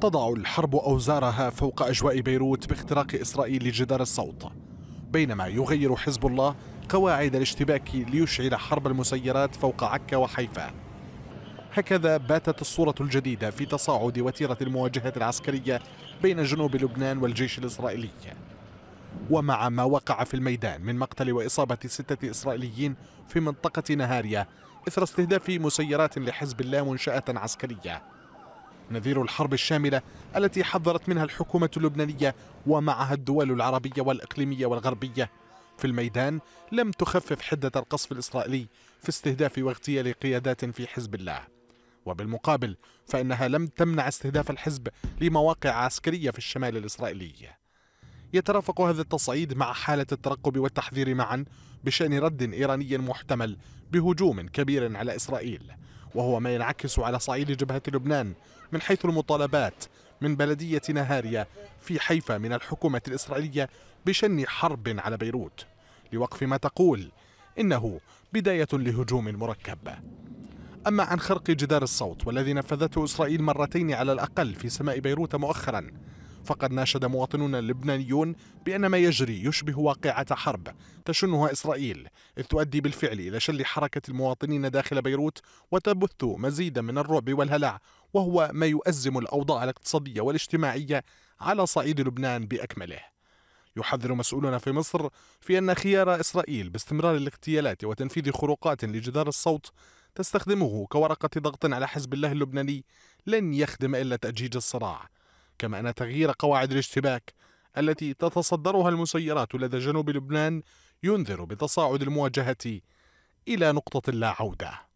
تضع الحرب أوزارها فوق أجواء بيروت باختراق إسرائيل جدار الصوت بينما يغير حزب الله قواعد الاشتباك ليشعل حرب المسيرات فوق عكا وحيفا هكذا باتت الصورة الجديدة في تصاعد وتيرة المواجهة العسكرية بين جنوب لبنان والجيش الإسرائيلي ومع ما وقع في الميدان من مقتل وإصابة ستة إسرائيليين في منطقة نهاريه إثر استهداف مسيرات لحزب الله منشأة عسكرية نذير الحرب الشاملة التي حذرت منها الحكومة اللبنانية ومعها الدول العربية والإقليمية والغربية في الميدان لم تخفف حدة القصف الإسرائيلي في استهداف واغتيال قيادات في حزب الله وبالمقابل فإنها لم تمنع استهداف الحزب لمواقع عسكرية في الشمال الإسرائيلي يترافق هذا التصعيد مع حالة الترقب والتحذير معا بشأن رد إيراني محتمل بهجوم كبير على إسرائيل وهو ما ينعكس على صعيد جبهة لبنان من حيث المطالبات من بلدية نهارية في حيفا من الحكومة الإسرائيلية بشن حرب على بيروت لوقف ما تقول إنه بداية لهجوم مركب أما عن خرق جدار الصوت والذي نفذته إسرائيل مرتين على الأقل في سماء بيروت مؤخرا فقد ناشد مواطنون اللبنانيون بأن ما يجري يشبه واقعة حرب تشنها إسرائيل إذ تؤدي بالفعل إلى شل حركة المواطنين داخل بيروت وتبث مزيدا من الرعب والهلع وهو ما يؤزم الأوضاع الاقتصادية والاجتماعية على صعيد لبنان بأكمله يحذر مسؤولنا في مصر في أن خيار إسرائيل باستمرار الاغتيالات وتنفيذ خروقات لجدار الصوت تستخدمه كورقة ضغط على حزب الله اللبناني لن يخدم إلا تأجيج الصراع كما أن تغيير قواعد الاشتباك التي تتصدرها المسيرات لدى جنوب لبنان ينذر بتصاعد المواجهة إلى نقطة لا عودة